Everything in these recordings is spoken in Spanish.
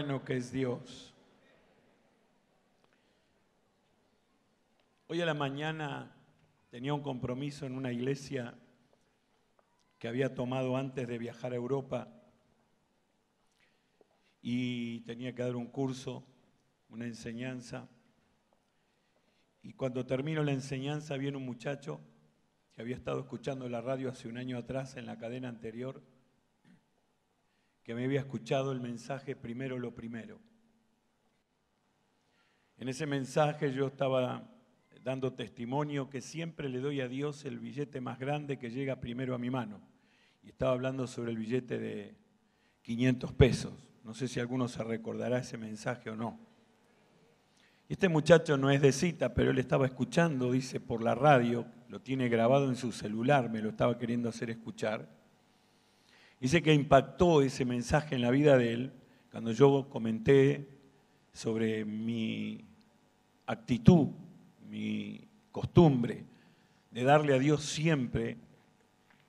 bueno que es Dios. Hoy a la mañana tenía un compromiso en una iglesia que había tomado antes de viajar a Europa y tenía que dar un curso, una enseñanza. Y cuando termino la enseñanza viene un muchacho que había estado escuchando la radio hace un año atrás en la cadena anterior que me había escuchado el mensaje primero lo primero. En ese mensaje yo estaba dando testimonio que siempre le doy a Dios el billete más grande que llega primero a mi mano. Y estaba hablando sobre el billete de 500 pesos. No sé si alguno se recordará ese mensaje o no. Este muchacho no es de cita, pero él estaba escuchando, dice, por la radio, lo tiene grabado en su celular, me lo estaba queriendo hacer escuchar. Dice que impactó ese mensaje en la vida de él cuando yo comenté sobre mi actitud, mi costumbre de darle a Dios siempre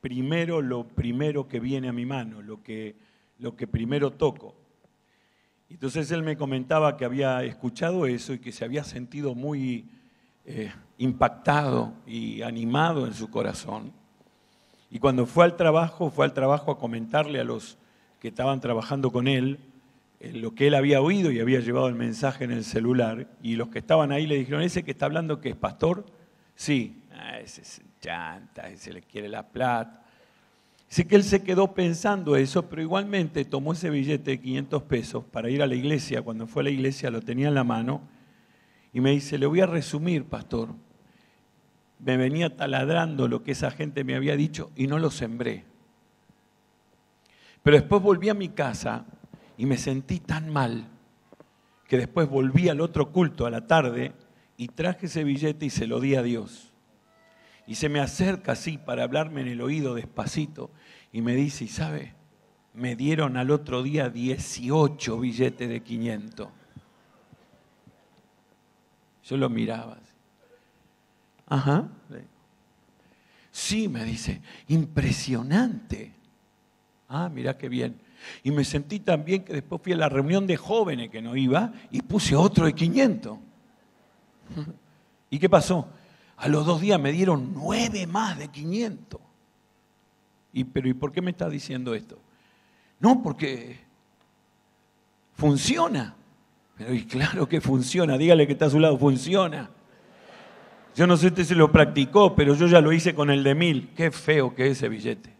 primero lo primero que viene a mi mano, lo que, lo que primero toco. Entonces él me comentaba que había escuchado eso y que se había sentido muy eh, impactado y animado en su corazón. Y cuando fue al trabajo, fue al trabajo a comentarle a los que estaban trabajando con él eh, lo que él había oído y había llevado el mensaje en el celular. Y los que estaban ahí le dijeron, ese que está hablando que es pastor, sí, ah, ese se chanta, ese le quiere la plata. Así que él se quedó pensando eso, pero igualmente tomó ese billete de 500 pesos para ir a la iglesia. Cuando fue a la iglesia lo tenía en la mano y me dice, le voy a resumir, pastor me venía taladrando lo que esa gente me había dicho y no lo sembré. Pero después volví a mi casa y me sentí tan mal que después volví al otro culto a la tarde y traje ese billete y se lo di a Dios. Y se me acerca así para hablarme en el oído despacito y me dice, ¿y sabe? Me dieron al otro día 18 billetes de 500. Yo lo miraba. Ajá. Sí, me dice, impresionante. Ah, mira qué bien. Y me sentí tan bien que después fui a la reunión de jóvenes que no iba y puse otro de 500. ¿Y qué pasó? A los dos días me dieron nueve más de 500. ¿Y, pero, ¿y por qué me está diciendo esto? No, porque funciona. Pero y claro que funciona, dígale que está a su lado, funciona. Yo no sé si usted se lo practicó, pero yo ya lo hice con el de mil. Qué feo que es ese billete.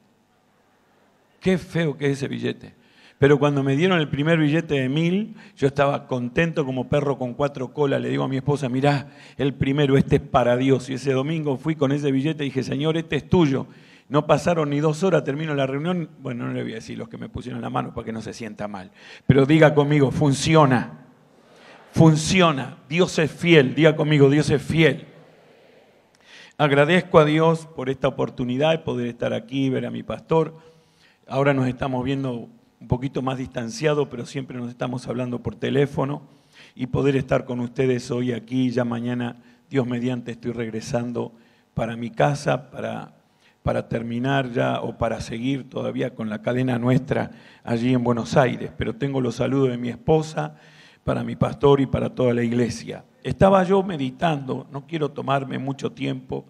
Qué feo que es ese billete. Pero cuando me dieron el primer billete de mil, yo estaba contento como perro con cuatro colas. Le digo a mi esposa, mirá, el primero, este es para Dios. Y ese domingo fui con ese billete y dije, Señor, este es tuyo. No pasaron ni dos horas, termino la reunión. Bueno, no le voy a decir los que me pusieron la mano para que no se sienta mal. Pero diga conmigo, funciona. Funciona. Dios es fiel. Diga conmigo, Dios es fiel. Agradezco a Dios por esta oportunidad de poder estar aquí, ver a mi pastor. Ahora nos estamos viendo un poquito más distanciado, pero siempre nos estamos hablando por teléfono y poder estar con ustedes hoy aquí, ya mañana, Dios mediante, estoy regresando para mi casa, para, para terminar ya o para seguir todavía con la cadena nuestra allí en Buenos Aires. Pero tengo los saludos de mi esposa, para mi pastor y para toda la iglesia. Estaba yo meditando, no quiero tomarme mucho tiempo,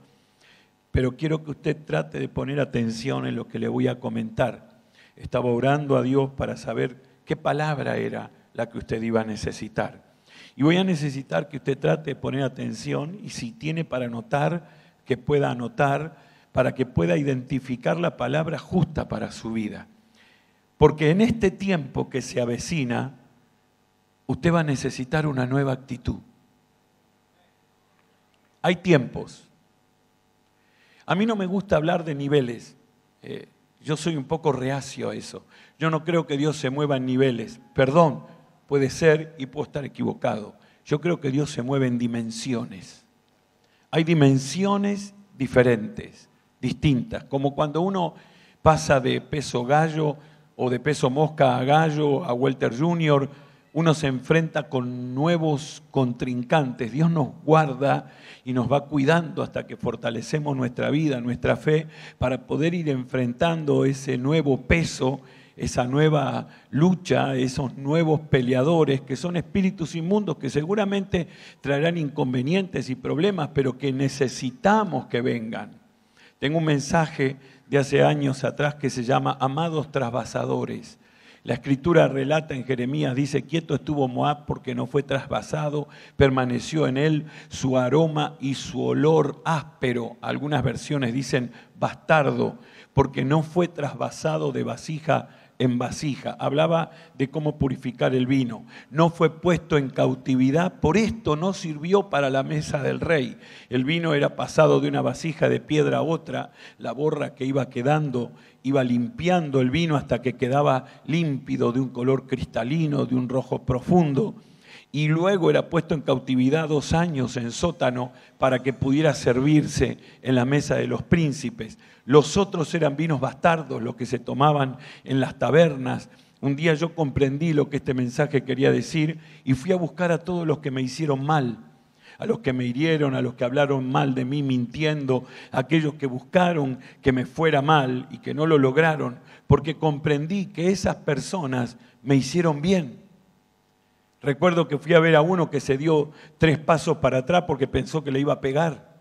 pero quiero que usted trate de poner atención en lo que le voy a comentar. Estaba orando a Dios para saber qué palabra era la que usted iba a necesitar. Y voy a necesitar que usted trate de poner atención y si tiene para anotar, que pueda anotar, para que pueda identificar la palabra justa para su vida. Porque en este tiempo que se avecina, usted va a necesitar una nueva actitud. Hay tiempos. A mí no me gusta hablar de niveles. Eh, yo soy un poco reacio a eso. Yo no creo que Dios se mueva en niveles. Perdón, puede ser y puedo estar equivocado. Yo creo que Dios se mueve en dimensiones. Hay dimensiones diferentes, distintas, como cuando uno pasa de peso gallo o de peso mosca a gallo, a Walter Junior, uno se enfrenta con nuevos contrincantes. Dios nos guarda y nos va cuidando hasta que fortalecemos nuestra vida, nuestra fe, para poder ir enfrentando ese nuevo peso, esa nueva lucha, esos nuevos peleadores que son espíritus inmundos que seguramente traerán inconvenientes y problemas, pero que necesitamos que vengan. Tengo un mensaje de hace años atrás que se llama Amados Trasvasadores la escritura relata en Jeremías, dice, quieto estuvo Moab porque no fue trasvasado, permaneció en él su aroma y su olor áspero. Algunas versiones dicen bastardo, porque no fue trasvasado de vasija en vasija, hablaba de cómo purificar el vino. No fue puesto en cautividad, por esto no sirvió para la mesa del rey. El vino era pasado de una vasija de piedra a otra, la borra que iba quedando iba limpiando el vino hasta que quedaba límpido de un color cristalino, de un rojo profundo. Y luego era puesto en cautividad dos años en sótano para que pudiera servirse en la mesa de los príncipes. Los otros eran vinos bastardos, los que se tomaban en las tabernas. Un día yo comprendí lo que este mensaje quería decir y fui a buscar a todos los que me hicieron mal, a los que me hirieron, a los que hablaron mal de mí mintiendo, a aquellos que buscaron que me fuera mal y que no lo lograron, porque comprendí que esas personas me hicieron bien. Recuerdo que fui a ver a uno que se dio tres pasos para atrás porque pensó que le iba a pegar.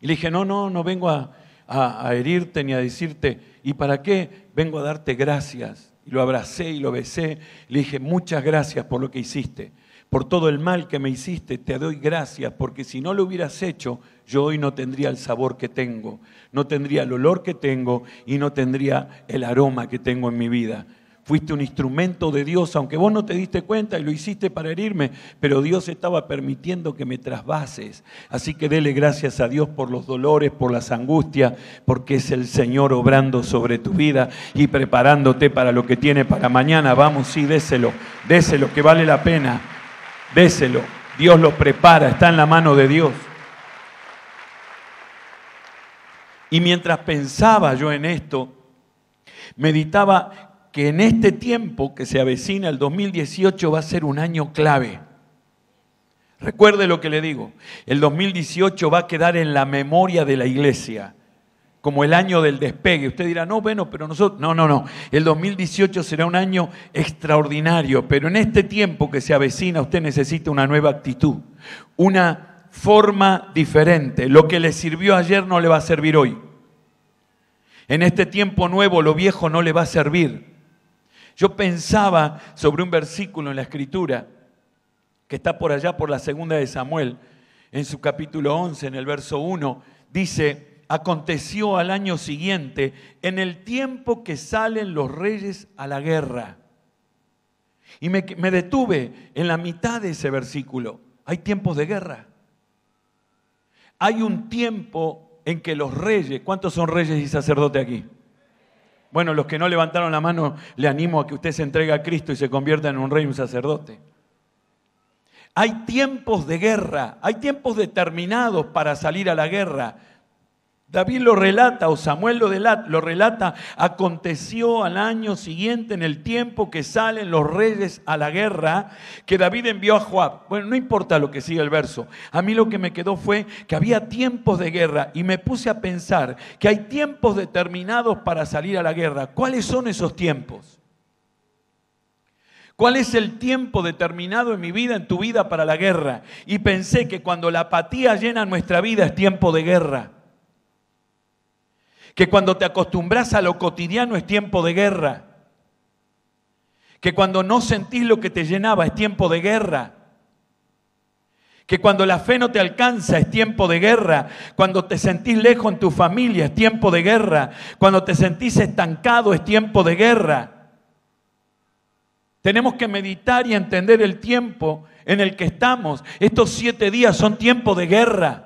Y le dije, no, no, no vengo a, a, herirte ni a decirte, ¿y para qué? Vengo a darte gracias. Y lo abracé y lo besé. Le dije, muchas gracias por lo que hiciste, por todo el mal que me hiciste, te doy gracias, porque si no lo hubieras hecho, yo hoy no tendría el sabor que tengo, no tendría el olor que tengo y no tendría el aroma que tengo en mi vida fuiste un instrumento de Dios, aunque vos no te diste cuenta y lo hiciste para herirme, pero Dios estaba permitiendo que me trasvases. Así que dele gracias a Dios por los dolores, por las angustias, porque es el Señor obrando sobre tu vida y preparándote para lo que tiene para mañana. Vamos, sí, déselo, déselo, que vale la pena, déselo. Dios lo prepara, está en la mano de Dios. Y mientras pensaba yo en esto, meditaba que en este tiempo que se avecina, el 2018, va a ser un año clave. Recuerde lo que le digo, el 2018 va a quedar en la memoria de la iglesia, como el año del despegue. Usted dirá, no, bueno, pero nosotros... No, no, no, el 2018 será un año extraordinario, pero en este tiempo que se avecina usted necesita una nueva actitud, una forma diferente. Lo que le sirvió ayer no le va a servir hoy. En este tiempo nuevo lo viejo no le va a servir. Yo pensaba sobre un versículo en la escritura que está por allá por la segunda de Samuel, en su capítulo 11, en el verso 1, dice, aconteció al año siguiente, en el tiempo que salen los reyes a la guerra. Y me, detuve en la mitad de ese versículo. Hay tiempos de guerra. Hay un tiempo en que los reyes, ¿cuántos son reyes y sacerdotes aquí? Bueno, los que no levantaron la mano, le animo a que usted se entregue a Cristo y se convierta en un rey y un sacerdote. Hay tiempos de guerra, hay tiempos determinados para salir a la guerra. David lo relata, o Samuel lo, relata, aconteció al año siguiente, en el tiempo que salen los reyes a la guerra, que David envió a Joab. Bueno, no importa lo que siga el verso. A mí lo que me quedó fue que había tiempos de guerra y me puse a pensar que hay tiempos determinados para salir a la guerra. ¿Cuáles son esos tiempos? ¿Cuál es el tiempo determinado en mi vida, en tu vida, para la guerra? Y pensé que cuando la apatía llena nuestra vida es tiempo de guerra que cuando te acostumbras a lo cotidiano es tiempo de guerra, que cuando no sentís lo que te llenaba es tiempo de guerra, que cuando la fe no te alcanza es tiempo de guerra, cuando te sentís lejos en tu familia es tiempo de guerra, cuando te sentís estancado es tiempo de guerra. Tenemos que meditar y entender el tiempo en el que estamos. Estos siete días son tiempo de guerra.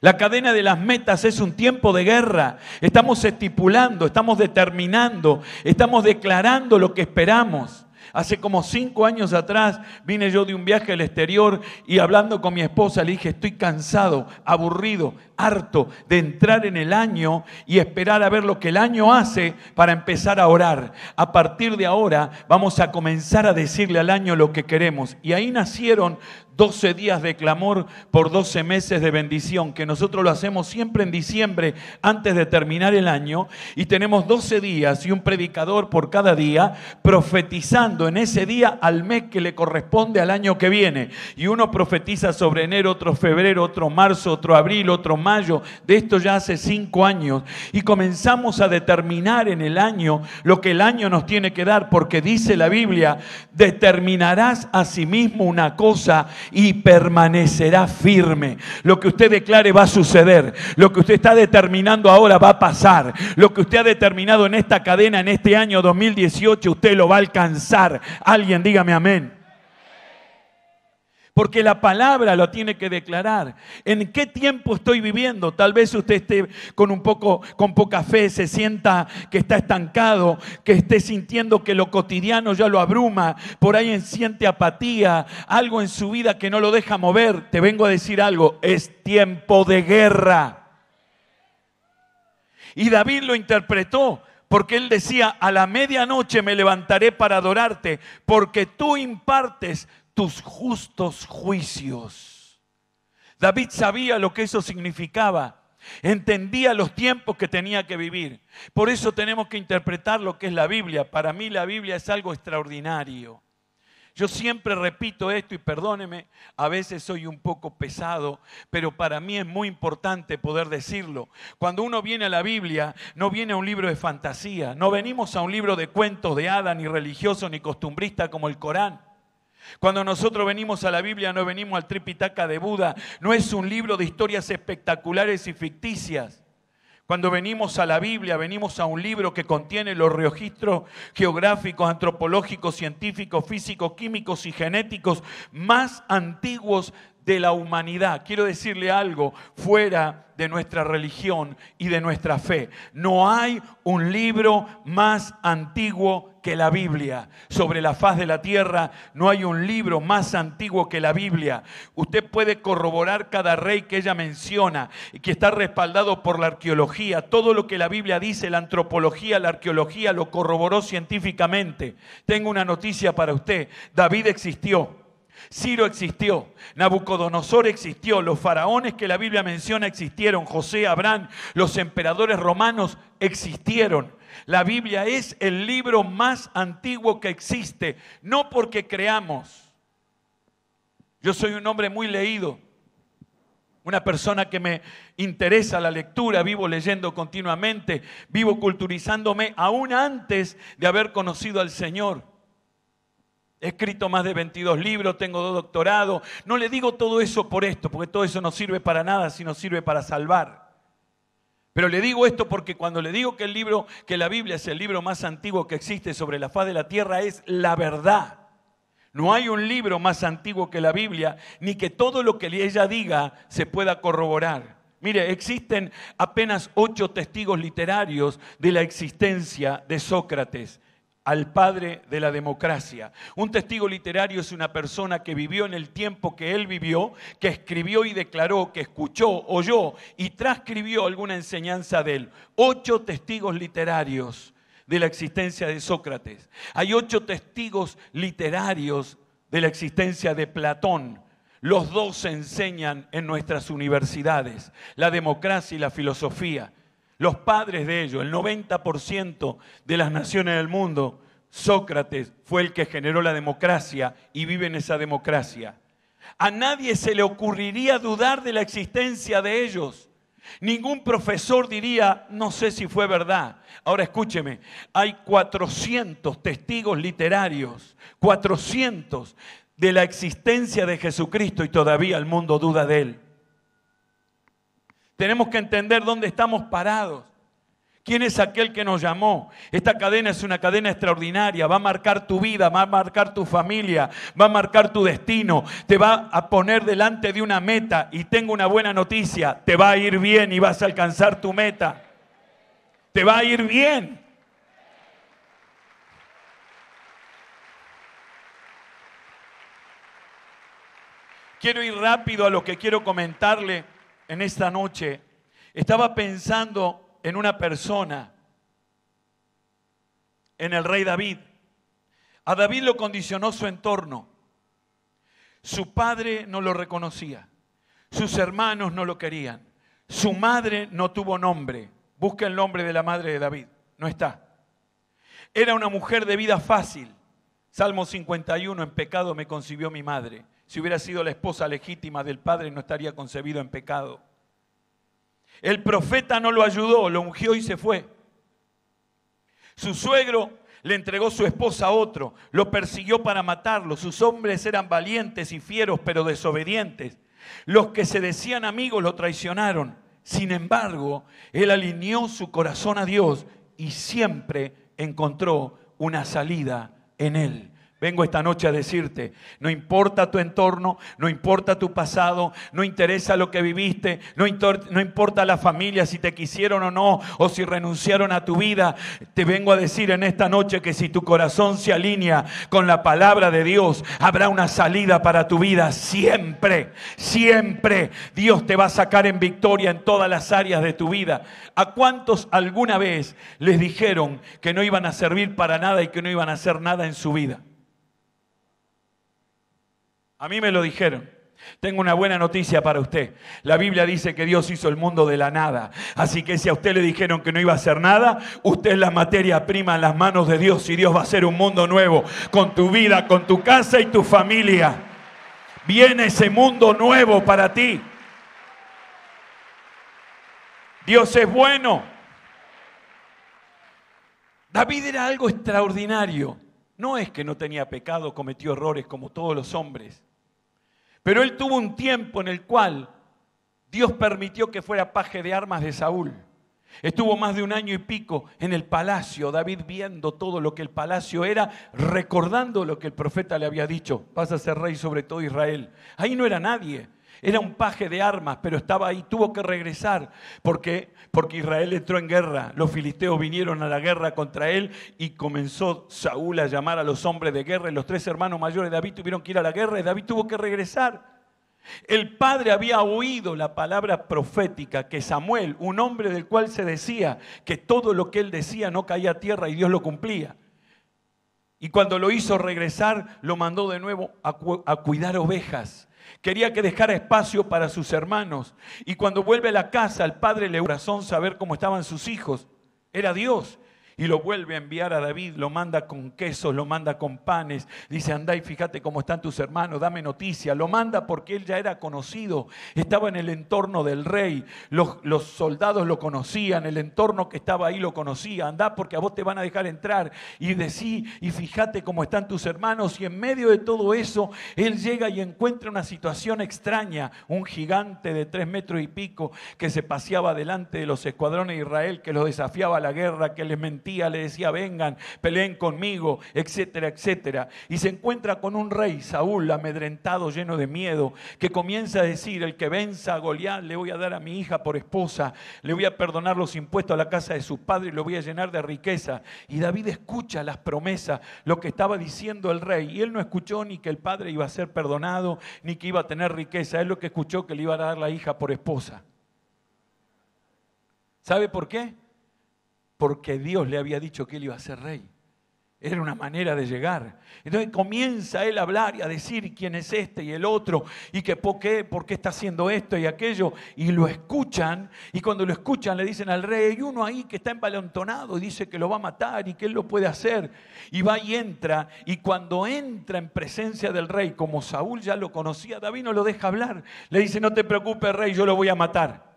La cadena de las metas es un tiempo de guerra. Estamos estipulando, estamos determinando, estamos declarando lo que esperamos. Hace como cinco años atrás vine yo de un viaje al exterior y hablando con mi esposa le dije, estoy cansado, aburrido, harto de entrar en el año y esperar a ver lo que el año hace para empezar a orar. A partir de ahora vamos a comenzar a decirle al año lo que queremos. Y ahí nacieron 12 días de clamor por 12 meses de bendición, que nosotros lo hacemos siempre en diciembre antes de terminar el año, y tenemos 12 días y un predicador por cada día, profetizando en ese día al mes que le corresponde al año que viene. Y uno profetiza sobre enero, otro febrero, otro marzo, otro abril, otro marzo mayo, de esto ya hace cinco años, y comenzamos a determinar en el año lo que el año nos tiene que dar, porque dice la Biblia, determinarás a sí mismo una cosa y permanecerá firme. Lo que usted declare va a suceder, lo que usted está determinando ahora va a pasar, lo que usted ha determinado en esta cadena en este año 2018, usted lo va a alcanzar. Alguien dígame amén porque la palabra lo tiene que declarar. ¿En qué tiempo estoy viviendo? Tal vez usted esté con un poco con poca fe, se sienta que está estancado, que esté sintiendo que lo cotidiano ya lo abruma, por ahí siente apatía, algo en su vida que no lo deja mover. Te vengo a decir algo, es tiempo de guerra. Y David lo interpretó porque él decía, a la medianoche me levantaré para adorarte, porque tú impartes tus justos juicios. David sabía lo que eso significaba. Entendía los tiempos que tenía que vivir. Por eso tenemos que interpretar lo que es la Biblia. Para mí la Biblia es algo extraordinario. Yo siempre repito esto y perdóneme, a veces soy un poco pesado, pero para mí es muy importante poder decirlo. Cuando uno viene a la Biblia, no viene a un libro de fantasía, no venimos a un libro de cuentos de hada, ni religioso, ni costumbrista como el Corán. Cuando nosotros venimos a la Biblia, no venimos al Tripitaka de Buda, no es un libro de historias espectaculares y ficticias. Cuando venimos a la Biblia, venimos a un libro que contiene los registros geográficos, antropológicos, científicos, físicos, químicos y genéticos más antiguos de la humanidad. Quiero decirle algo fuera de nuestra religión y de nuestra fe. No hay un libro más antiguo la Biblia. Sobre la faz de la tierra no hay un libro más antiguo que la Biblia. Usted puede corroborar cada rey que ella menciona y que está respaldado por la arqueología. Todo lo que la Biblia dice, la antropología, la arqueología lo corroboró científicamente. Tengo una noticia para usted. David existió. Ciro existió, Nabucodonosor existió, los faraones que la Biblia menciona existieron, José, Abraham, los emperadores romanos existieron. La Biblia es el libro más antiguo que existe, no porque creamos. Yo soy un hombre muy leído, una persona que me interesa la lectura, vivo leyendo continuamente, vivo culturizándome aún antes de haber conocido al Señor. He escrito más de 22 libros, tengo dos doctorados. No le digo todo eso por esto, porque todo eso no sirve para nada, sino sirve para salvar. Pero le digo esto porque cuando le digo que el libro, que la Biblia es el libro más antiguo que existe sobre la faz de la tierra, es la verdad. No hay un libro más antiguo que la Biblia, ni que todo lo que ella diga se pueda corroborar. Mire, existen apenas ocho testigos literarios de la existencia de Sócrates al padre de la democracia. Un testigo literario es una persona que vivió en el tiempo que él vivió, que escribió y declaró, que escuchó, oyó y transcribió alguna enseñanza de él. Ocho testigos literarios de la existencia de Sócrates. Hay ocho testigos literarios de la existencia de Platón. Los dos se enseñan en nuestras universidades, la democracia y la filosofía los padres de ellos, el 90% de las naciones del mundo, Sócrates fue el que generó la democracia y vive en esa democracia. A nadie se le ocurriría dudar de la existencia de ellos. Ningún profesor diría, no sé si fue verdad. Ahora escúcheme, hay 400 testigos literarios, 400 de la existencia de Jesucristo y todavía el mundo duda de él. Tenemos que entender dónde estamos parados. ¿Quién es aquel que nos llamó? Esta cadena es una cadena extraordinaria, va a marcar tu vida, va a marcar tu familia, va a marcar tu destino, te va a poner delante de una meta y tengo una buena noticia, te va a ir bien y vas a alcanzar tu meta. Te va a ir bien. Quiero ir rápido a lo que quiero comentarle en esta noche, estaba pensando en una persona, en el rey David. A David lo condicionó su entorno. Su padre no lo reconocía, sus hermanos no lo querían, su madre no tuvo nombre. Busca el nombre de la madre de David, no está. Era una mujer de vida fácil. Salmo 51, en pecado me concibió mi madre. Si hubiera sido la esposa legítima del Padre, no estaría concebido en pecado. El profeta no lo ayudó, lo ungió y se fue. Su suegro le entregó su esposa a otro, lo persiguió para matarlo. Sus hombres eran valientes y fieros, pero desobedientes. Los que se decían amigos lo traicionaron. Sin embargo, él alineó su corazón a Dios y siempre encontró una salida en él. Vengo esta noche a decirte, no importa tu entorno, no importa tu pasado, no interesa lo que viviste, no, importa la familia, si te quisieron o no, o si renunciaron a tu vida. Te vengo a decir en esta noche que si tu corazón se alinea con la palabra de Dios, habrá una salida para tu vida. Siempre, siempre Dios te va a sacar en victoria en todas las áreas de tu vida. ¿A cuántos alguna vez les dijeron que no iban a servir para nada y que no iban a hacer nada en su vida? A mí me lo dijeron. Tengo una buena noticia para usted. La Biblia dice que Dios hizo el mundo de la nada. Así que si a usted le dijeron que no iba a hacer nada, usted es la materia prima en las manos de Dios y Dios va a hacer un mundo nuevo con tu vida, con tu casa y tu familia. Viene ese mundo nuevo para ti. Dios es bueno. David era algo extraordinario. No es que no tenía pecado, cometió errores como todos los hombres. Pero él tuvo un tiempo en el cual Dios permitió que fuera paje de armas de Saúl. Estuvo más de un año y pico en el palacio, David viendo todo lo que el palacio era, recordando lo que el profeta le había dicho, vas a ser rey sobre todo Israel. Ahí no era nadie, era un paje de armas, pero estaba ahí, tuvo que regresar porque, porque Israel entró en guerra. Los filisteos vinieron a la guerra contra él y comenzó Saúl a llamar a los hombres de guerra y los tres hermanos mayores de David tuvieron que ir a la guerra y David tuvo que regresar. El padre había oído la palabra profética que Samuel, un hombre del cual se decía que todo lo que él decía no caía a tierra y Dios lo cumplía. Y cuando lo hizo regresar, lo mandó de nuevo a cuidar ovejas. Quería que dejara espacio para sus hermanos. Y cuando vuelve a la casa, al padre le corazón saber cómo estaban sus hijos. Era Dios y lo vuelve a enviar a David, lo manda con quesos, lo manda con panes, dice, andá y fíjate cómo están tus hermanos, dame noticia, lo manda porque él ya era conocido, estaba en el entorno del rey, los, soldados lo conocían, el entorno que estaba ahí lo conocía, andá porque a vos te van a dejar entrar y decí y fíjate cómo están tus hermanos y en medio de todo eso, él llega y encuentra una situación extraña, un gigante de tres metros y pico que se paseaba delante de los escuadrones de Israel, que los desafiaba a la guerra, que les mentía le decía, vengan, peleen conmigo, etcétera, etcétera. Y se encuentra con un rey, Saúl, amedrentado, lleno de miedo, que comienza a decir, el que venza a Goliat le voy a dar a mi hija por esposa, le voy a perdonar los impuestos a la casa de su padre y lo voy a llenar de riqueza. Y David escucha las promesas, lo que estaba diciendo el rey, y él no escuchó ni que el padre iba a ser perdonado, ni que iba a tener riqueza, es lo que escuchó que le iba a dar la hija por esposa. ¿Sabe por qué? porque Dios le había dicho que él iba a ser rey. Era una manera de llegar. Entonces comienza él a hablar y a decir quién es este y el otro y que por qué, por qué está haciendo esto y aquello. Y lo escuchan y cuando lo escuchan le dicen al rey, hay uno ahí que está envalentonado y dice que lo va a matar y que él lo puede hacer. Y va y entra y cuando entra en presencia del rey, como Saúl ya lo conocía, David no lo deja hablar. Le dice, no te preocupes rey, yo lo voy a matar.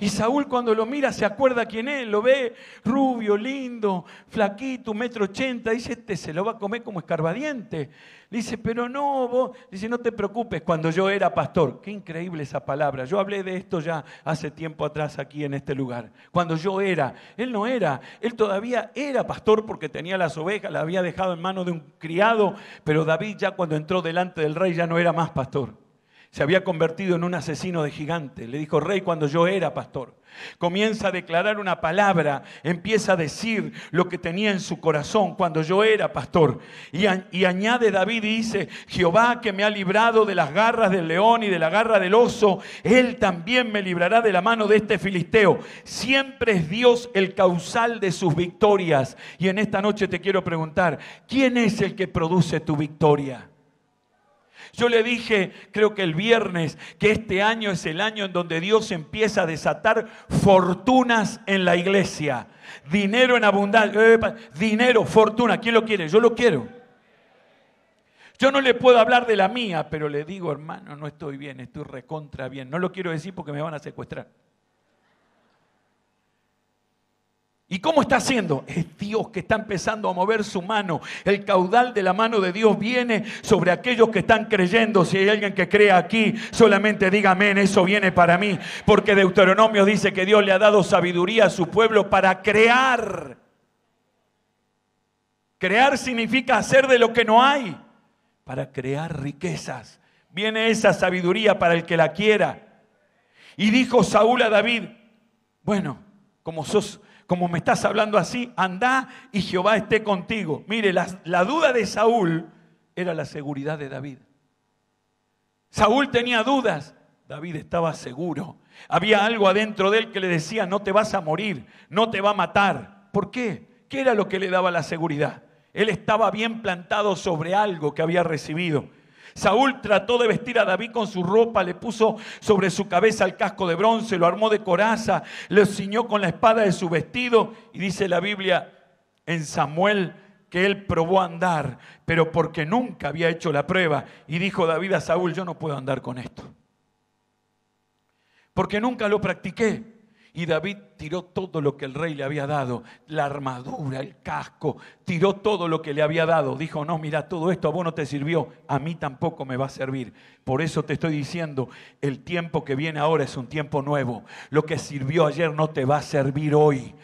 Y Saúl cuando lo mira se acuerda quién es, lo ve rubio, lindo, flaquito, metro ochenta, dice, este se lo va a comer como escarbadiente. dice, pero no, vos, dice, no te preocupes, cuando yo era pastor, qué increíble esa palabra, yo hablé de esto ya hace tiempo atrás aquí en este lugar, cuando yo era, él no era, él todavía era pastor porque tenía las ovejas, las había dejado en manos de un criado, pero David ya cuando entró delante del rey ya no era más pastor se había convertido en un asesino de gigante, Le dijo, rey, cuando yo era pastor, comienza a declarar una palabra, empieza a decir lo que tenía en su corazón cuando yo era pastor. Y, y añade David y dice, Jehová que me ha librado de las garras del león y de la garra del oso, él también me librará de la mano de este filisteo. Siempre es Dios el causal de sus victorias. Y en esta noche te quiero preguntar, ¿quién es el que produce tu victoria? Yo le dije, creo que el viernes, que este año es el año en donde Dios empieza a desatar fortunas en la iglesia. Dinero en abundancia, eh, dinero, fortuna. ¿Quién lo quiere? Yo lo quiero. Yo no le puedo hablar de la mía, pero le digo, hermano, no estoy bien, estoy recontra bien. No lo quiero decir porque me van a secuestrar. ¿Y cómo está haciendo? Es Dios que está empezando a mover su mano. El caudal de la mano de Dios viene sobre aquellos que están creyendo. Si hay alguien que crea aquí, solamente diga amén, eso viene para mí. Porque Deuteronomio dice que Dios le ha dado sabiduría a su pueblo para crear. Crear significa hacer de lo que no hay, para crear riquezas. Viene esa sabiduría para el que la quiera. Y dijo Saúl a David, bueno, como sos como me estás hablando así, anda y Jehová esté contigo. Mire, la, la duda de Saúl era la seguridad de David. Saúl tenía dudas, David estaba seguro. Había algo adentro de él que le decía, no te vas a morir, no te va a matar. ¿Por qué? ¿Qué era lo que le daba la seguridad? Él estaba bien plantado sobre algo que había recibido. Saúl trató de vestir a David con su ropa, le puso sobre su cabeza el casco de bronce, lo armó de coraza, le ciñó con la espada de su vestido y dice la Biblia en Samuel que él probó a andar, pero porque nunca había hecho la prueba y dijo David a Saúl, yo no puedo andar con esto, porque nunca lo practiqué. Y David tiró todo lo que el rey le había dado, la armadura, el casco, tiró todo lo que le había dado. Dijo, no, mira, todo esto a vos no te sirvió, a mí tampoco me va a servir. Por eso te estoy diciendo, el tiempo que viene ahora es un tiempo nuevo. Lo que sirvió ayer no te va a servir hoy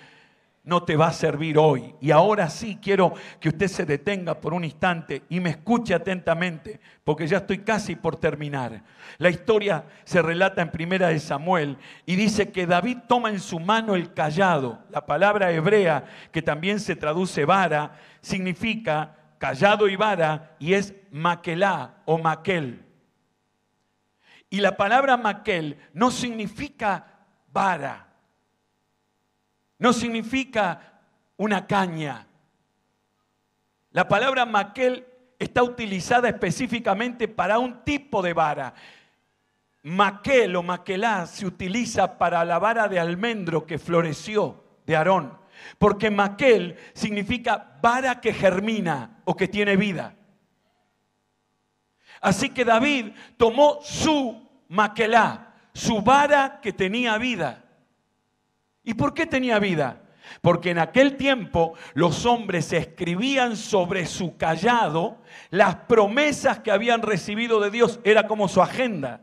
no te va a servir hoy. Y ahora sí quiero que usted se detenga por un instante y me escuche atentamente, porque ya estoy casi por terminar. La historia se relata en Primera de Samuel y dice que David toma en su mano el callado. La palabra hebrea, que también se traduce vara, significa callado y vara y es maquelá o maquel. Y la palabra maquel no significa vara no significa una caña. La palabra maquel está utilizada específicamente para un tipo de vara. Maquel o maquelá se utiliza para la vara de almendro que floreció de Aarón, porque maquel significa vara que germina o que tiene vida. Así que David tomó su maquelá, su vara que tenía vida, ¿Y por qué tenía vida? Porque en aquel tiempo los hombres escribían sobre su callado las promesas que habían recibido de Dios, era como su agenda.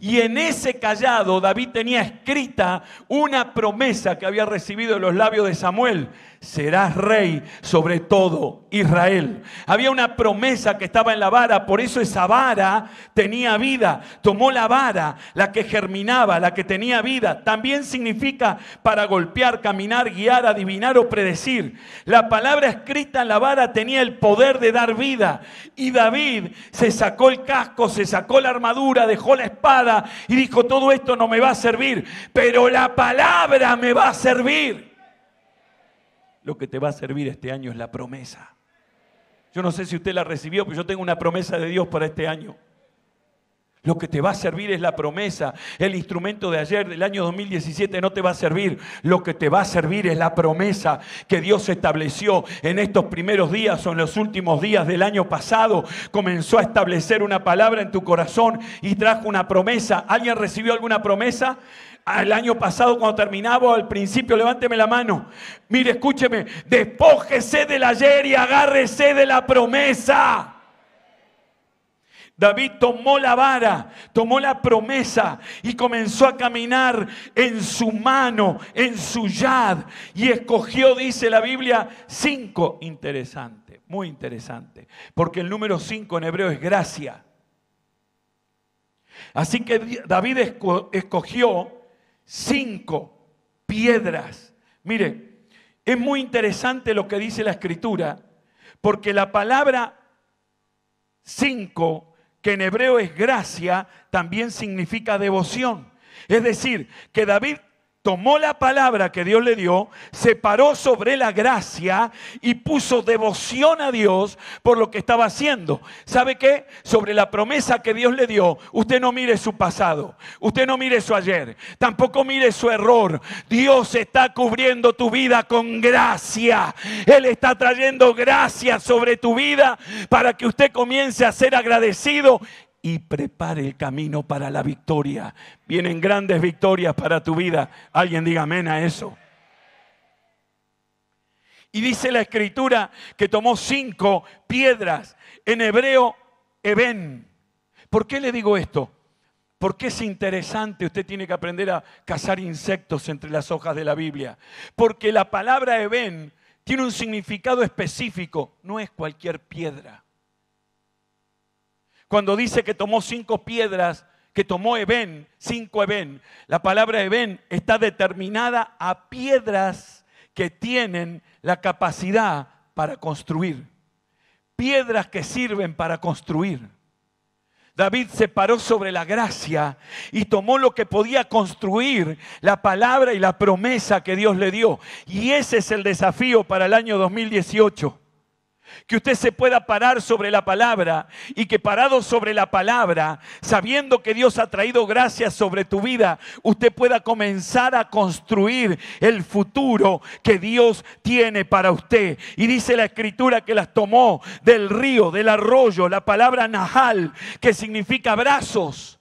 Y en ese callado David tenía escrita una promesa que había recibido de los labios de Samuel serás rey sobre todo Israel. Había una promesa que estaba en la vara, por eso esa vara tenía vida. Tomó la vara, la que germinaba, la que tenía vida. También significa para golpear, caminar, guiar, adivinar o predecir. La palabra escrita en la vara tenía el poder de dar vida. Y David se sacó el casco, se sacó la armadura, dejó la espada y dijo, todo esto no me va a servir, pero la palabra me va a servir lo que te va a servir este año es la promesa. Yo no sé si usted la recibió, pero yo tengo una promesa de Dios para este año. Lo que te va a servir es la promesa. El instrumento de ayer, del año 2017, no te va a servir. Lo que te va a servir es la promesa que Dios estableció en estos primeros días o en los últimos días del año pasado. Comenzó a establecer una palabra en tu corazón y trajo una promesa. ¿Alguien recibió alguna promesa? el año pasado cuando terminaba al principio, levánteme la mano. Mire, escúcheme, despójese del ayer y agárrese de la promesa. David tomó la vara, tomó la promesa y comenzó a caminar en su mano, en su yad. Y escogió, dice la Biblia, cinco. Interesante, muy interesante. Porque el número cinco en hebreo es gracia. Así que David escogió cinco piedras. Mire, es muy interesante lo que dice la escritura, porque la palabra cinco, que en hebreo es gracia, también significa devoción. Es decir, que David tomó la palabra que Dios le dio, se paró sobre la gracia y puso devoción a Dios por lo que estaba haciendo. ¿Sabe qué? Sobre la promesa que Dios le dio, usted no mire su pasado, usted no mire su ayer, tampoco mire su error. Dios está cubriendo tu vida con gracia. Él está trayendo gracia sobre tu vida para que usted comience a ser agradecido y prepare el camino para la victoria. Vienen grandes victorias para tu vida. Alguien diga amén a eso. Y dice la escritura que tomó cinco piedras, en hebreo, Eben. ¿Por qué le digo esto? Porque es interesante, usted tiene que aprender a cazar insectos entre las hojas de la Biblia. Porque la palabra Eben tiene un significado específico, no es cualquier piedra. Cuando dice que tomó cinco piedras, que tomó Eben, cinco Eben, la palabra Eben está determinada a piedras que tienen la capacidad para construir. Piedras que sirven para construir. David se paró sobre la gracia y tomó lo que podía construir, la palabra y la promesa que Dios le dio. Y ese es el desafío para el año 2018 que usted se pueda parar sobre la palabra y que parado sobre la palabra, sabiendo que Dios ha traído gracias sobre tu vida, usted pueda comenzar a construir el futuro que Dios tiene para usted. Y dice la escritura que las tomó del río, del arroyo, la palabra nahal, que significa brazos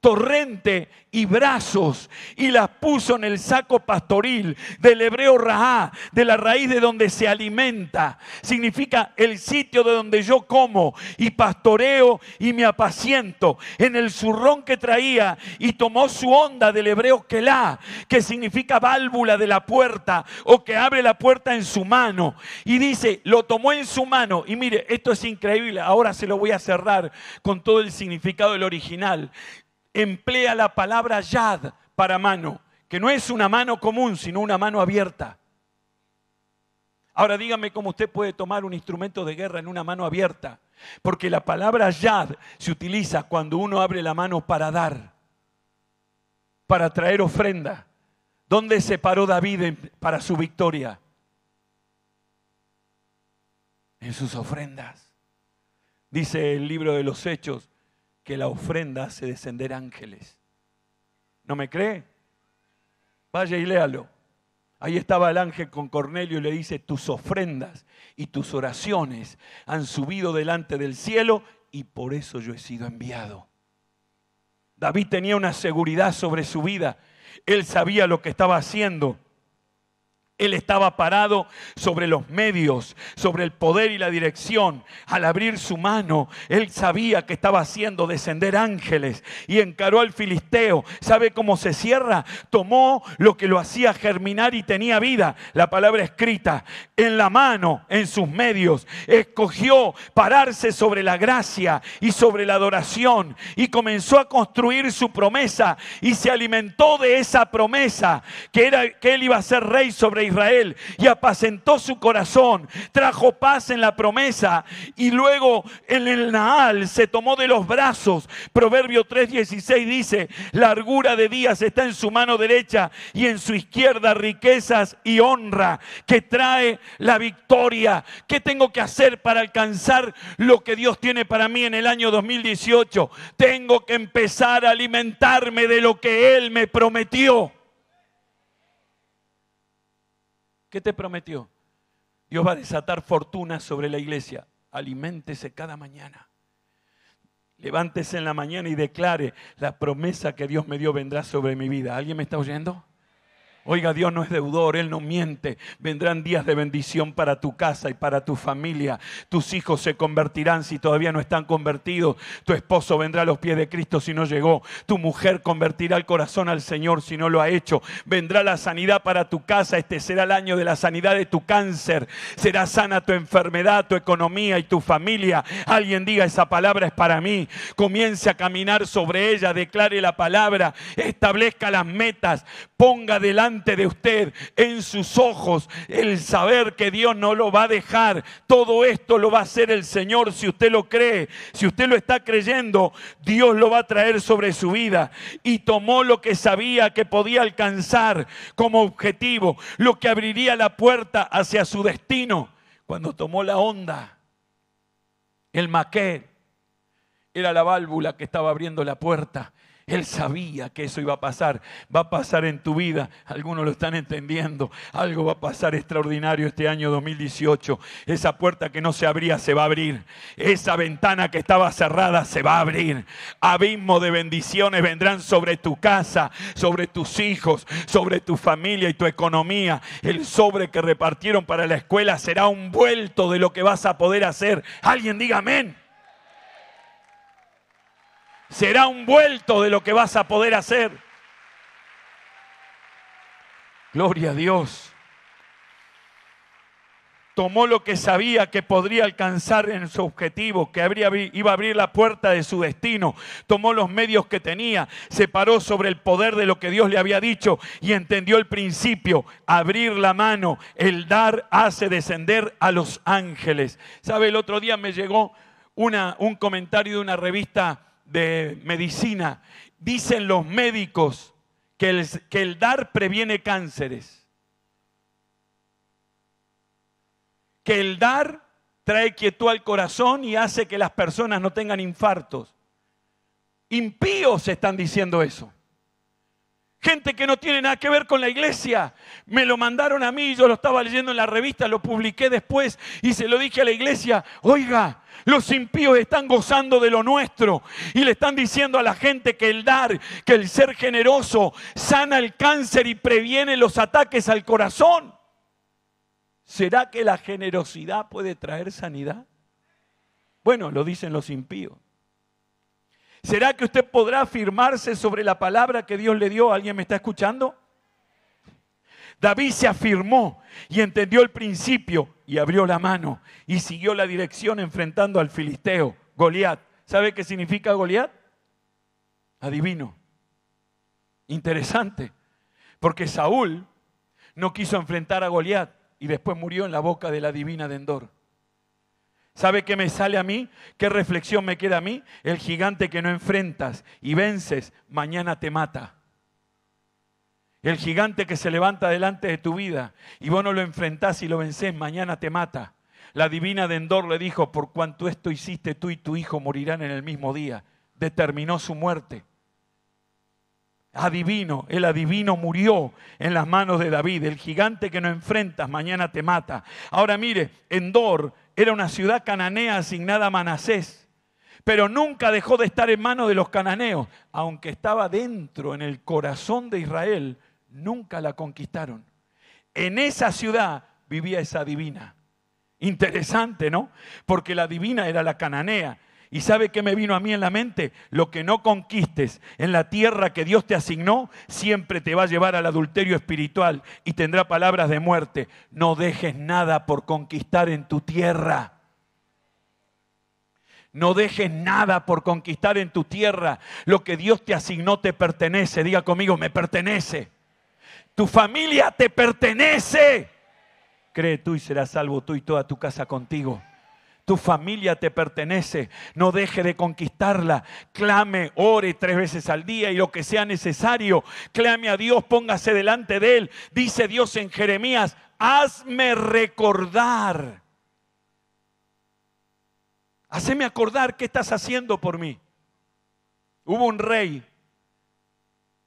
torrente y brazos y las puso en el saco pastoril del hebreo Raá, de la raíz de donde se alimenta. Significa el sitio de donde yo como y pastoreo y me apaciento. En el zurrón que traía y tomó su onda del hebreo Kelá, que significa válvula de la puerta o que abre la puerta en su mano. Y dice, lo tomó en su mano. Y mire, esto es increíble. Ahora se lo voy a cerrar con todo el significado del original emplea la palabra yad para mano, que no es una mano común, sino una mano abierta. Ahora dígame cómo usted puede tomar un instrumento de guerra en una mano abierta, porque la palabra yad se utiliza cuando uno abre la mano para dar, para traer ofrenda. ¿Dónde se paró David para su victoria? En sus ofrendas. Dice el libro de los Hechos que la ofrenda hace descender ángeles. ¿No me cree? Vaya y léalo. Ahí estaba el ángel con Cornelio y le dice, tus ofrendas y tus oraciones han subido delante del cielo y por eso yo he sido enviado. David tenía una seguridad sobre su vida. Él sabía lo que estaba haciendo. Él estaba parado sobre los medios, sobre el poder y la dirección. Al abrir su mano, él sabía que estaba haciendo descender ángeles y encaró al filisteo. ¿Sabe cómo se cierra? Tomó lo que lo hacía germinar y tenía vida, la palabra escrita, en la mano, en sus medios. Escogió pararse sobre la gracia y sobre la adoración y comenzó a construir su promesa y se alimentó de esa promesa que era que él iba a ser rey sobre Israel Israel y apacentó su corazón, trajo paz en la promesa y luego en el Naal se tomó de los brazos. Proverbio 3:16 dice, largura de días está en su mano derecha y en su izquierda riquezas y honra que trae la victoria. ¿Qué tengo que hacer para alcanzar lo que Dios tiene para mí en el año 2018? Tengo que empezar a alimentarme de lo que Él me prometió. ¿Qué te prometió? Dios va a desatar fortuna sobre la iglesia. Aliméntese cada mañana. Levántese en la mañana y declare, la promesa que Dios me dio vendrá sobre mi vida. ¿Alguien me está oyendo? Oiga, Dios no es deudor, Él no miente. Vendrán días de bendición para tu casa y para tu familia. Tus hijos se convertirán si todavía no están convertidos. Tu esposo vendrá a los pies de Cristo si no llegó. Tu mujer convertirá el corazón al Señor si no lo ha hecho. Vendrá la sanidad para tu casa. Este será el año de la sanidad de tu cáncer. Será sana tu enfermedad, tu economía y tu familia. Alguien diga, esa palabra es para mí. Comience a caminar sobre ella, declare la palabra, establezca las metas, ponga delante de usted en sus ojos el saber que Dios no lo va a dejar. Todo esto lo va a hacer el Señor si usted lo cree. Si usted lo está creyendo, Dios lo va a traer sobre su vida. Y tomó lo que sabía que podía alcanzar como objetivo, lo que abriría la puerta hacia su destino. Cuando tomó la onda, el maqué era la válvula que estaba abriendo la puerta él sabía que eso iba a pasar. Va a pasar en tu vida. Algunos lo están entendiendo. Algo va a pasar extraordinario este año 2018. Esa puerta que no se abría se va a abrir. Esa ventana que estaba cerrada se va a abrir. Abismo de bendiciones vendrán sobre tu casa, sobre tus hijos, sobre tu familia y tu economía. El sobre que repartieron para la escuela será un vuelto de lo que vas a poder hacer. Alguien diga amén será un vuelto de lo que vas a poder hacer. Gloria a Dios. Tomó lo que sabía que podría alcanzar en su objetivo, que iba a abrir la puerta de su destino. Tomó los medios que tenía, se paró sobre el poder de lo que Dios le había dicho y entendió el principio. Abrir la mano, el dar hace descender a los ángeles. ¿Sabe? El otro día me llegó un comentario de una revista de medicina, dicen los médicos que el, que el dar previene cánceres. Que el dar trae quietud al corazón y hace que las personas no tengan infartos. Impíos están diciendo eso. Gente que no tiene nada que ver con la iglesia. Me lo mandaron a mí, yo lo estaba leyendo en la revista, lo publiqué después y se lo dije a la iglesia. Oiga, los impíos están gozando de lo nuestro y le están diciendo a la gente que el dar, que el ser generoso sana el cáncer y previene los ataques al corazón. ¿Será que la generosidad puede traer sanidad? Bueno, lo dicen los impíos. ¿Será que usted podrá afirmarse sobre la palabra que Dios le dio? ¿Alguien me está escuchando? David se afirmó y entendió el principio y abrió la mano y siguió la dirección enfrentando al filisteo, Goliat. ¿Sabe qué significa Goliat? Adivino. Interesante, porque Saúl no quiso enfrentar a Goliat y después murió en la boca de la divina de Endor. ¿Sabe qué me sale a mí? ¿Qué reflexión me queda a mí? El gigante que no enfrentas y vences, mañana te mata. El gigante que se levanta delante de tu vida y vos no lo enfrentás y lo vencés, mañana te mata. La divina de Endor le dijo, por cuanto esto hiciste tú y tu hijo morirán en el mismo día. Determinó su muerte. Adivino, el adivino murió en las manos de David. El gigante que no enfrentas mañana te mata. Ahora mire, Endor era una ciudad cananea asignada a Manasés, pero nunca dejó de estar en manos de los cananeos, aunque estaba dentro, en el corazón de Israel, nunca la conquistaron. En esa ciudad vivía esa divina. Interesante, ¿no? Porque la divina era la cananea. ¿Y sabe qué me vino a mí en la mente? Lo que no conquistes en la tierra que Dios te asignó, siempre te va a llevar al adulterio espiritual y tendrá palabras de muerte. No dejes nada por conquistar en tu tierra. No dejes nada por conquistar en tu tierra. Lo que Dios te asignó te pertenece. Diga conmigo, me pertenece. Tu familia te pertenece. Cree tú y serás salvo tú y toda tu casa contigo. Tu familia te pertenece. No deje de conquistarla. Clame, ore tres veces al día y lo que sea necesario. Clame a Dios, póngase delante de Él. Dice Dios en Jeremías, hazme recordar. hazme acordar qué estás haciendo por mí. Hubo un rey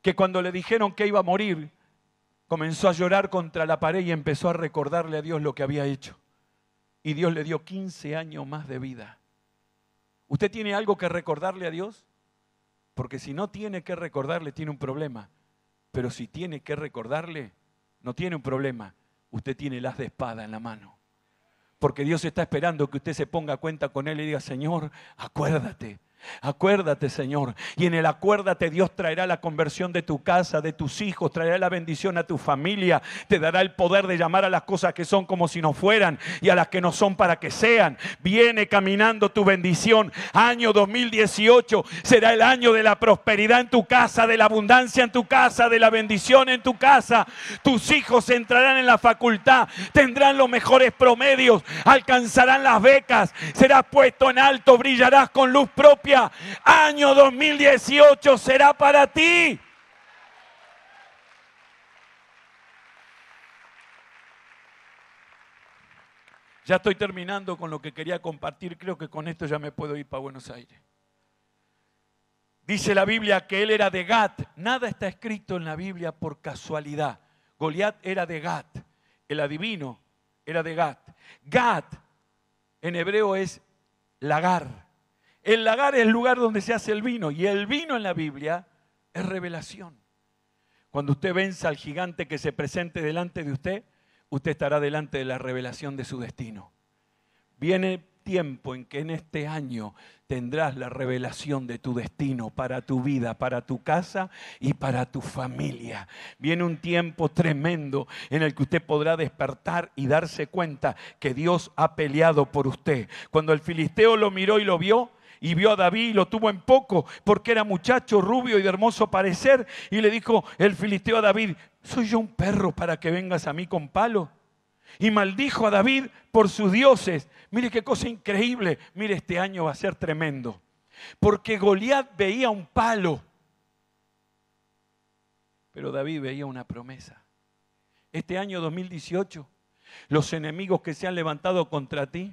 que cuando le dijeron que iba a morir, comenzó a llorar contra la pared y empezó a recordarle a Dios lo que había hecho. Y Dios le dio 15 años más de vida. ¿Usted tiene algo que recordarle a Dios? Porque si no tiene que recordarle, tiene un problema. Pero si tiene que recordarle, no tiene un problema. Usted tiene el de espada en la mano. Porque Dios está esperando que usted se ponga cuenta con Él y diga, Señor, acuérdate Acuérdate, Señor. Y en el acuérdate, Dios traerá la conversión de tu casa, de tus hijos, traerá la bendición a tu familia, te dará el poder de llamar a las cosas que son como si no fueran y a las que no son para que sean. Viene caminando tu bendición. Año 2018 será el año de la prosperidad en tu casa, de la abundancia en tu casa, de la bendición en tu casa. Tus hijos entrarán en la facultad, tendrán los mejores promedios, alcanzarán las becas, serás puesto en alto, brillarás con luz propia Año 2018 será para ti. Ya estoy terminando con lo que quería compartir. Creo que con esto ya me puedo ir para Buenos Aires. Dice la Biblia que él era de Gat. Nada está escrito en la Biblia por casualidad. Goliat era de Gat. El adivino era de Gat. Gat en hebreo es lagar. El lagar es el lugar donde se hace el vino y el vino en la Biblia es revelación. Cuando usted venza al gigante que se presente delante de usted, usted estará delante de la revelación de su destino. Viene tiempo en que en este año tendrás la revelación de tu destino para tu vida, para tu casa y para tu familia. Viene un tiempo tremendo en el que usted podrá despertar y darse cuenta que Dios ha peleado por usted. Cuando el filisteo lo miró y lo vio, y vio a David y lo tuvo en poco porque era muchacho rubio y de hermoso parecer y le dijo el filisteo a David, ¿soy yo un perro para que vengas a mí con palo? Y maldijo a David por sus dioses. Mire qué cosa increíble. Mire, este año va a ser tremendo. Porque Goliat veía un palo. Pero David veía una promesa. Este año 2018, los enemigos que se han levantado contra ti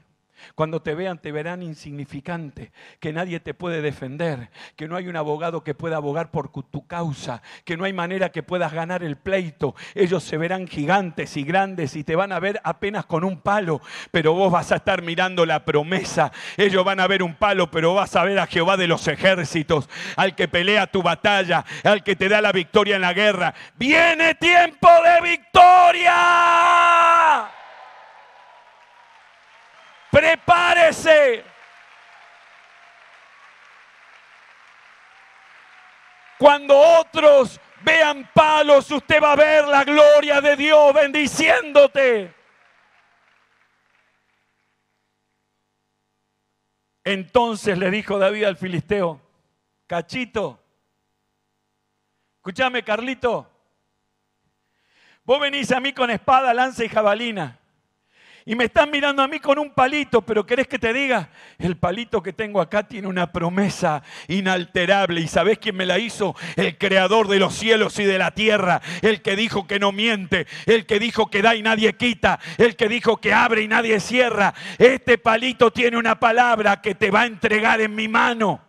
cuando te vean, te verán insignificante, que nadie te puede defender, que no hay un abogado que pueda abogar por tu causa, que no hay manera que puedas ganar el pleito. Ellos se verán gigantes y grandes y te van a ver apenas con un palo, pero vos vas a estar mirando la promesa. Ellos van a ver un palo, pero vas a ver a Jehová de los ejércitos, al que pelea tu batalla, al que te da la victoria en la guerra. Viene tiempo de victoria prepárese. Cuando otros vean palos, usted va a ver la gloria de Dios bendiciéndote. Entonces le dijo David al filisteo, cachito, escúchame Carlito, vos venís a mí con espada, lanza y jabalina. Y me están mirando a mí con un palito, pero ¿querés que te diga? El palito que tengo acá tiene una promesa inalterable. ¿Y sabés quién me la hizo? El creador de los cielos y de la tierra. El que dijo que no miente. El que dijo que da y nadie quita. El que dijo que abre y nadie cierra. Este palito tiene una palabra que te va a entregar en mi mano.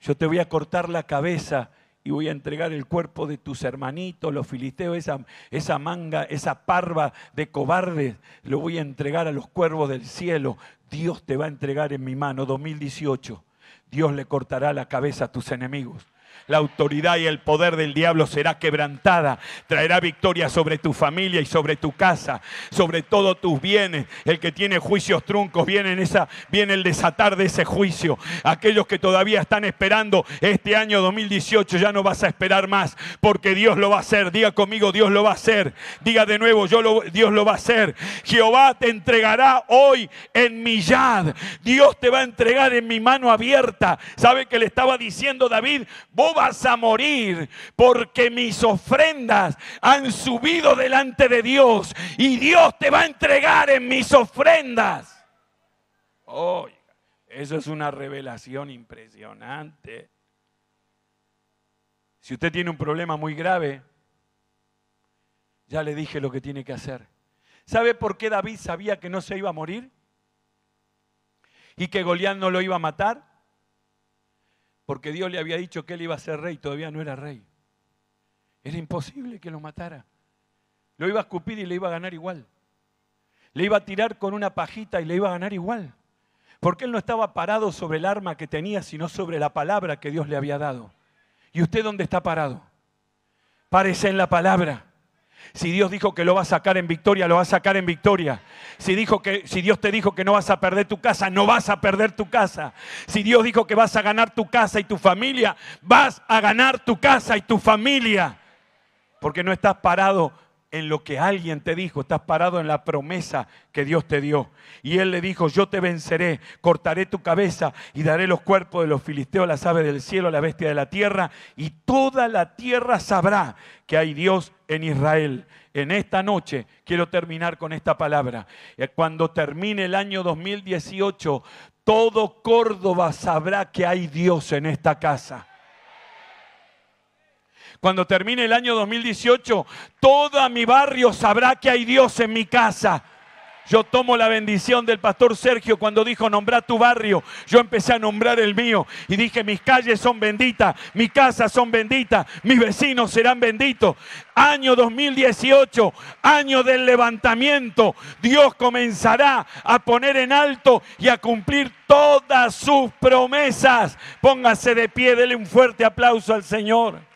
Yo te voy a cortar la cabeza y voy a entregar el cuerpo de tus hermanitos, los filisteos, esa, esa manga, esa parva de cobardes, lo voy a entregar a los cuervos del cielo. Dios te va a entregar en mi mano 2018. Dios le cortará la cabeza a tus enemigos la autoridad y el poder del diablo será quebrantada. Traerá victoria sobre tu familia y sobre tu casa, sobre todos tus bienes. El que tiene juicios truncos, viene, en esa, viene el desatar de ese juicio. Aquellos que todavía están esperando este año 2018, ya no vas a esperar más, porque Dios lo va a hacer. Diga conmigo, Dios lo va a hacer. Diga de nuevo, yo lo, Dios lo va a hacer. Jehová te entregará hoy en mi yad. Dios te va a entregar en mi mano abierta. ¿Sabe que le estaba diciendo David? vas a morir porque mis ofrendas han subido delante de Dios y Dios te va a entregar en mis ofrendas. eso es una revelación impresionante. Si usted tiene un problema muy grave, ya le dije lo que tiene que hacer. ¿Sabe por qué David sabía que no se iba a morir? Y que Goliat no lo iba a matar porque Dios le había dicho que él iba a ser rey, todavía no era rey. Era imposible que lo matara. Lo iba a escupir y le iba a ganar igual. Le iba a tirar con una pajita y le iba a ganar igual. Porque él no estaba parado sobre el arma que tenía, sino sobre la palabra que Dios le había dado. ¿Y usted dónde está parado? Parece en la palabra. Si Dios dijo que lo va a sacar en victoria, lo va a sacar en victoria. Si, dijo que, si Dios te dijo que no vas a perder tu casa, no vas a perder tu casa. Si Dios dijo que vas a ganar tu casa y tu familia, vas a ganar tu casa y tu familia. Porque no estás parado en lo que alguien te dijo, estás parado en la promesa que Dios te dio. Y él le dijo, yo te venceré, cortaré tu cabeza y daré los cuerpos de los filisteos, las aves del cielo, la bestia de la tierra, y toda la tierra sabrá que hay Dios en Israel. En esta noche quiero terminar con esta palabra. Eh, cuando termine el año 2018, todo Córdoba sabrá que hay Dios en esta casa. Cuando termine el año 2018, todo mi barrio sabrá que hay Dios en mi casa. Yo tomo la bendición del pastor Sergio cuando dijo nombrar tu barrio. Yo empecé a nombrar el mío y dije mis calles son benditas, mi casa son benditas, mis vecinos serán benditos. Año 2018, año del levantamiento, Dios comenzará a poner en alto y a cumplir todas sus promesas. Póngase de pie, dele un fuerte aplauso al Señor.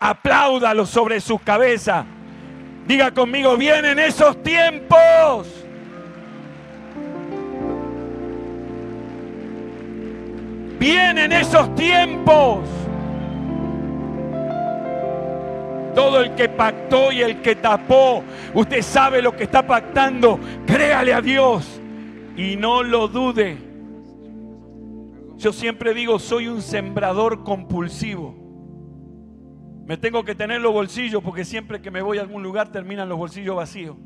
Apláudalo sobre su cabeza Diga conmigo, vienen esos tiempos. Vienen esos tiempos. Todo el que pactó y el que tapó, usted sabe lo que está pactando. Créale a Dios y no lo dude. Yo siempre digo, soy un sembrador compulsivo. Me tengo que tener los bolsillos porque siempre que me voy a algún lugar terminan los bolsillos vacíos.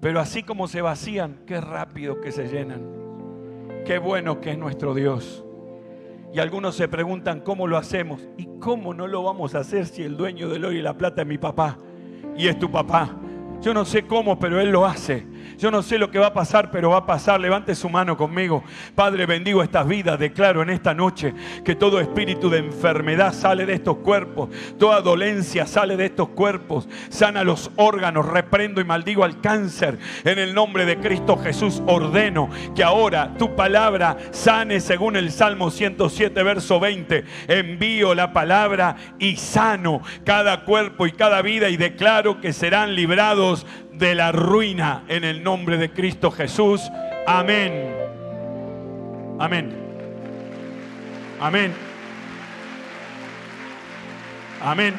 Pero así como se vacían, qué rápido que se llenan. Qué bueno que es nuestro Dios. Y algunos se preguntan cómo lo hacemos y cómo no lo vamos a hacer si el dueño del oro y la plata es mi papá y es tu papá. Yo no sé cómo, pero él lo hace. Yo no sé lo que va a pasar, pero va a pasar. Levante su mano conmigo. Padre, bendigo estas vidas. Declaro en esta noche que todo espíritu de enfermedad sale de estos cuerpos. Toda dolencia sale de estos cuerpos. Sana los órganos. Reprendo y maldigo al cáncer. En el nombre de Cristo Jesús ordeno que ahora tu palabra sane según el Salmo 107, verso 20. Envío la palabra y sano cada cuerpo y cada vida y declaro que serán librados de la ruina en el nombre de Cristo Jesús. Amén. Amén. Amén. Amén.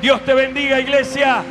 Dios te bendiga, iglesia.